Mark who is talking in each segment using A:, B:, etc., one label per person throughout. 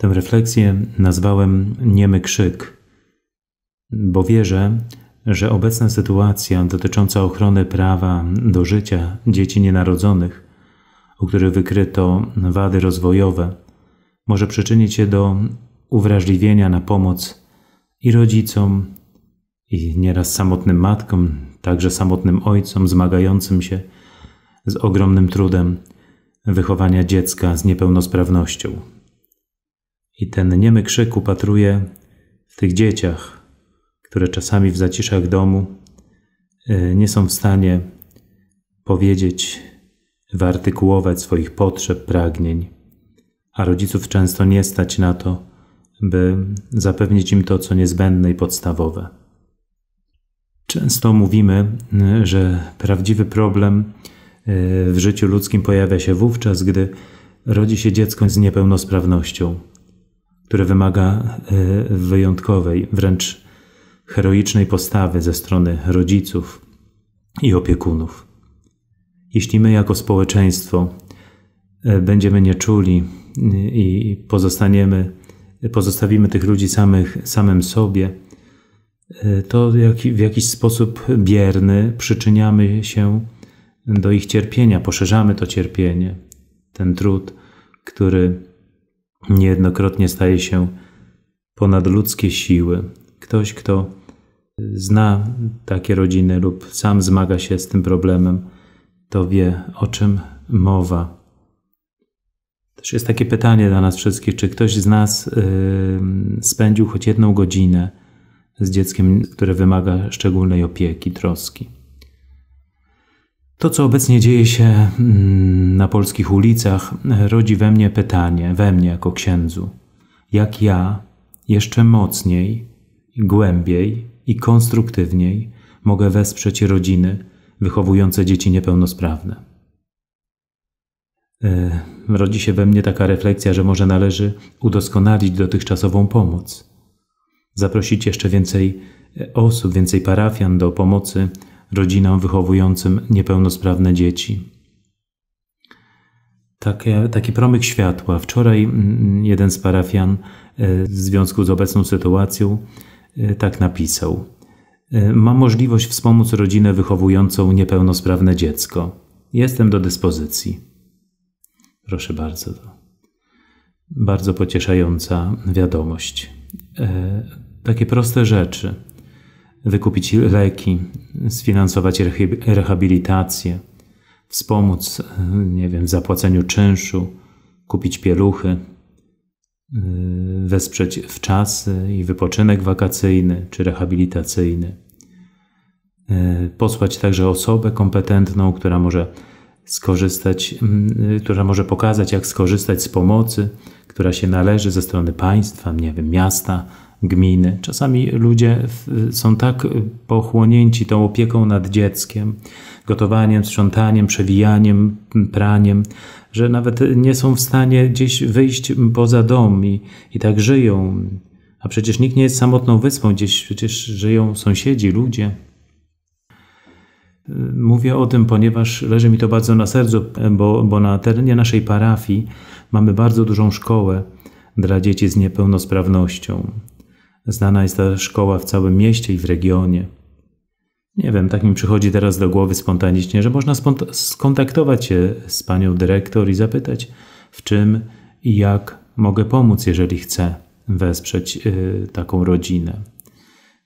A: Tę refleksję nazwałem niemy krzyk, bo wierzę, że obecna sytuacja dotycząca ochrony prawa do życia dzieci nienarodzonych, u których wykryto wady rozwojowe, może przyczynić się do uwrażliwienia na pomoc i rodzicom, i nieraz samotnym matkom, także samotnym ojcom zmagającym się z ogromnym trudem wychowania dziecka z niepełnosprawnością. I ten niemy krzyk upatruje w tych dzieciach, które czasami w zaciszach domu e, nie są w stanie powiedzieć, wyartykułować swoich potrzeb, pragnień, a rodziców często nie stać na to, by zapewnić im to, co niezbędne i podstawowe. Często mówimy, e, że prawdziwy problem e, w życiu ludzkim pojawia się wówczas, gdy rodzi się dziecko z niepełnosprawnością które wymaga e, wyjątkowej, wręcz heroicznej postawy ze strony rodziców i opiekunów. Jeśli my jako społeczeństwo e, będziemy nie czuli e, i pozostaniemy, pozostawimy tych ludzi samych, samym sobie, to w jakiś sposób bierny przyczyniamy się do ich cierpienia, poszerzamy to cierpienie, ten trud, który niejednokrotnie staje się ponadludzkie siły. Ktoś, kto zna takie rodziny lub sam zmaga się z tym problemem, to wie, o czym mowa. Też jest takie pytanie dla nas wszystkich, czy ktoś z nas yy, spędził choć jedną godzinę z dzieckiem, które wymaga szczególnej opieki, troski. To, co obecnie dzieje się mm, na polskich ulicach, rodzi we mnie pytanie, we mnie jako księdzu, jak ja jeszcze mocniej, głębiej i konstruktywniej mogę wesprzeć rodziny wychowujące dzieci niepełnosprawne. E, rodzi się we mnie taka refleksja, że może należy udoskonalić dotychczasową pomoc, zaprosić jeszcze więcej e, osób, więcej parafian do pomocy rodzinom wychowującym niepełnosprawne dzieci. Takie, taki promyk światła. Wczoraj mm, mm, jeden z parafian e, w związku z obecną sytuacją e, tak napisał. E, Mam możliwość wspomóc rodzinę wychowującą niepełnosprawne dziecko. Jestem do dyspozycji. Proszę bardzo. Bardzo pocieszająca wiadomość. Takie proste rzeczy wykupić leki, sfinansować rehabilitację, wspomóc, e, nie wiem, w zapłaceniu czynszu, kupić pieluchy, e, wesprzeć w czas i wypoczynek wakacyjny czy rehabilitacyjny. E, posłać także osobę kompetentną, która może skorzystać, która może pokazać, jak skorzystać z pomocy, która się należy ze strony państwa, nie wiem, miasta, gminy. Czasami ludzie są tak pochłonięci tą opieką nad dzieckiem, gotowaniem, sprzątaniem, przewijaniem, praniem, że nawet nie są w stanie gdzieś wyjść poza dom i, i tak żyją. A przecież nikt nie jest samotną wyspą, gdzieś przecież żyją sąsiedzi, ludzie. Mówię o tym, ponieważ leży mi to bardzo na sercu, bo, bo na terenie naszej parafii mamy bardzo dużą szkołę dla dzieci z niepełnosprawnością. Znana jest ta szkoła w całym mieście i w regionie. Nie wiem, tak mi przychodzi teraz do głowy spontanicznie, że można skontaktować się z panią dyrektor i zapytać, w czym i jak mogę pomóc, jeżeli chcę wesprzeć y, taką rodzinę.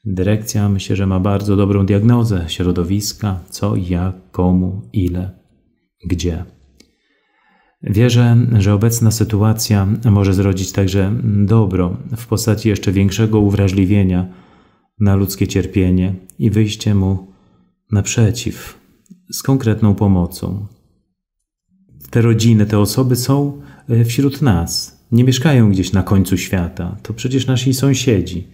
A: Dyrekcja myślę, że ma bardzo dobrą diagnozę środowiska, co, jak, komu, ile, gdzie. Wierzę, że obecna sytuacja może zrodzić także dobro w postaci jeszcze większego uwrażliwienia na ludzkie cierpienie i wyjście mu naprzeciw z konkretną pomocą. Te rodziny, te osoby są e, wśród nas, nie mieszkają gdzieś na końcu świata, to przecież nasi sąsiedzi,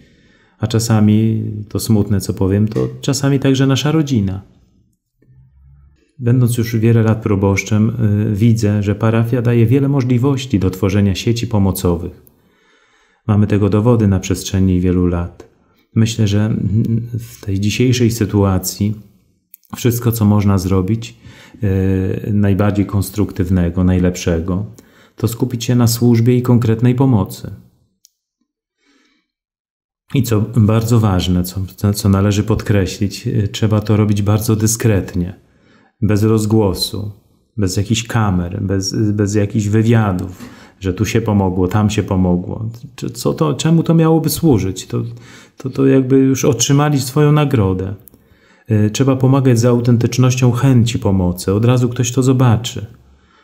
A: a czasami to smutne, co powiem, to czasami także nasza rodzina. Będąc już wiele lat proboszczem, y, widzę, że parafia daje wiele możliwości do tworzenia sieci pomocowych. Mamy tego dowody na przestrzeni wielu lat. Myślę, że mm, w tej dzisiejszej sytuacji wszystko, co można zrobić, y, najbardziej konstruktywnego, najlepszego, to skupić się na służbie i konkretnej pomocy. I co bardzo ważne, co, co należy podkreślić, y, trzeba to robić bardzo dyskretnie bez rozgłosu, bez jakichś kamer, bez, bez jakichś wywiadów, że tu się pomogło, tam się pomogło. Co to, czemu to miałoby służyć? To, to, to jakby już otrzymali swoją nagrodę. E, trzeba pomagać za autentycznością chęci pomocy. Od razu ktoś to zobaczy.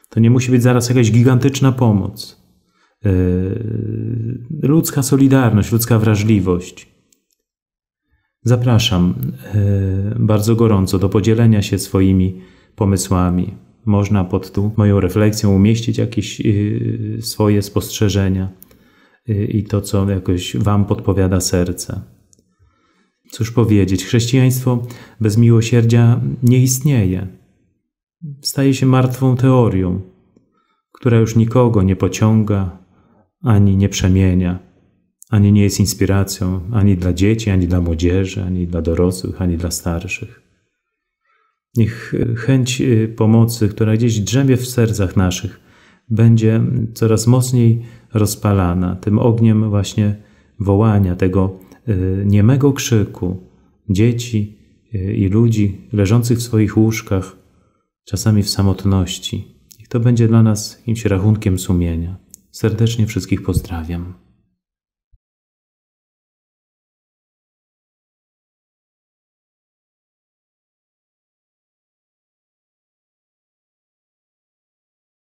A: To nie musi być zaraz jakaś gigantyczna pomoc. E, ludzka solidarność, ludzka wrażliwość Zapraszam e, bardzo gorąco do podzielenia się swoimi pomysłami. Można pod tu moją refleksją umieścić jakieś e, swoje spostrzeżenia e, i to, co jakoś Wam podpowiada serce. Cóż powiedzieć, chrześcijaństwo bez miłosierdzia nie istnieje. Staje się martwą teorią, która już nikogo nie pociąga ani nie przemienia ani nie jest inspiracją ani dla dzieci, ani dla młodzieży, ani dla dorosłych, ani dla starszych. Niech e, chęć e, pomocy, która gdzieś drzemie w sercach naszych, będzie coraz mocniej rozpalana tym ogniem właśnie wołania, tego e, niemego krzyku dzieci i ludzi leżących w swoich łóżkach, czasami w samotności. I to będzie dla nas jakimś rachunkiem sumienia. Serdecznie wszystkich pozdrawiam.